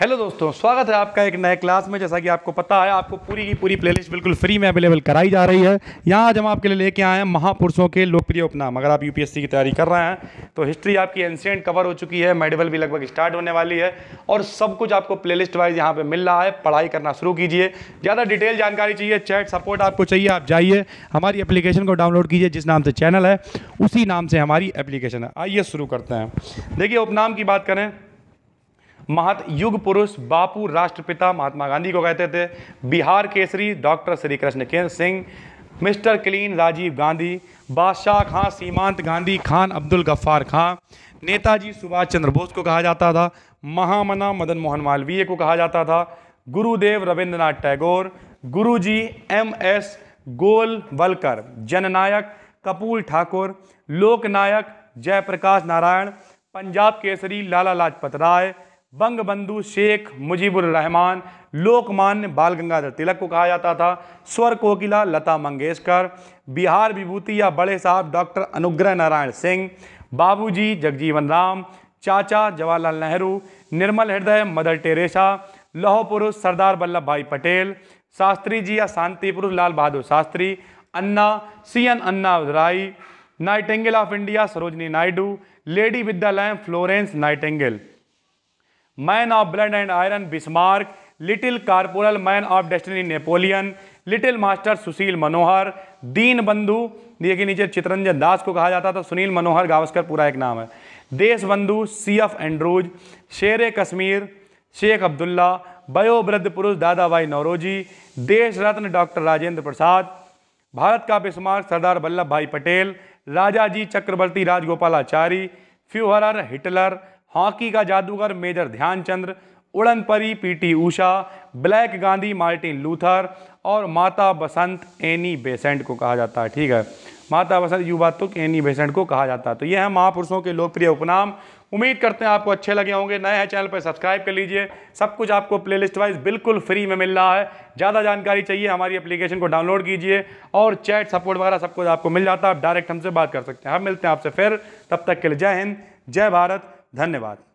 hello दोस्तों स्वागत है आपका एक नए क्लास में जैसा कि आपको पता है आपको पूरी की पूरी प्लेलिस्ट बिल्कुल फ्री में अवेलेबल कराई जा रही है यहाँ आज हम आपके लिए लेके आए हैं महापुरुषों के लोकप्रिय उपनाम अगर आप यूपीएससी की तैयारी कर रहे हैं तो हिस्ट्री आपकी एंशियंट कवर हो चुकी है मेडिवल भी लगभग स्टार्ट होने वाली है और सब कुछ आपको प्ले वाइज यहाँ पर मिल रहा है पढ़ाई करना शुरू कीजिए ज़्यादा डिटेल जानकारी चाहिए चैट सपोर्ट आपको चाहिए आप जाइए हमारी एप्लीकेशन को डाउनलोड कीजिए जिस नाम से चैनल है उसी नाम से हमारी एप्लीकेशन है आइए शुरू करते हैं देखिए उपनाम की बात करें महत युग पुरुष बापू राष्ट्रपिता महात्मा गांधी को कहते थे Bihar Kesari doctor Shri Krishna Singh mister clean Rajiv Gandhi Badshah Khan सीमांत गांधी खान अब्दुल गफ्फार खां नेताजी सुभाष चंद्र बोस को कहा जाता था महामना मदन मोहन मालवीय को कहा जाता था Gurudev Rabindranath Tagore Guruji M S Golwalkar Jannayak Karpoori Thakur Loknayak Jayaprakash Narayan Punjab Kesari Lala Lajpat Rai Bangabandhu Sheikh Mujibur Rahman Lokmanya बाल गंगाधर तिलक को कहा जाता था स्वर कोकिला लता मंगेशकर बिहार विभूति या बड़े साहब डॉक्टर अनुग्रह नारायण सिंह बाबूजी जगजीवन राम चाचा जवाहरलाल नेहरू निर्मल हृदय मदर टेरेसा लौह पुरुष सरदार वल्लभ भाई पटेल शास्त्री जी या शांति पुरुष लाल बहादुर शास्त्री अन्ना सी N Annadurai nightingale of India Sarojini Naidu lady विद्यालय Florence Nightingale man of blood and iron Bismarck little corporal man of destiny Napoleon little master Sushil Manohar Deenbandhu देखिए नीचे चितरंजन दास को कहा जाता था सुनील मनोहर गावस्कर पूरा एक नाम है देश बंधु सी एफ एंड्रूज शेर कश्मीर शेख अब्दुल्ला वयोवृद्ध पुरुष दादा भाई नौरोजी देश रत्न डॉक्टर राजेंद्र प्रसाद भारत का Bismarck Sardar Vallabhbhai Patel Rajaji Chakravarti Rajagopalachari Fuhrer Hitler hockey का जादूगर मेजर ध्यानचंद्र उड़न परी P T Usha black Gandhi Martin Luther और माता बसंत एनी बेसेंट को कहा जाता है ठीक है माता बसंत युवा तुक तो एनी बेसेंट को कहा जाता है तो ये है महापुरुषों के लोकप्रिय उपनाम उम्मीद करते हैं आपको अच्छे लगे होंगे नए हैं चैनल पर सब्सक्राइब कर लीजिए सब कुछ आपको प्लेलिस्ट वाइज बिल्कुल फ्री में मिल रहा है ज़्यादा जानकारी चाहिए हमारी एप्लीकेशन को डाउनलोड कीजिए और चैट सपोर्ट वगैरह सब कुछ आपको मिल जाता है आप डायरेक्ट हमसे बात कर सकते हैं हम मिलते हैं आपसे फिर तब तक के लिए जय हिंद जय भारत धन्यवाद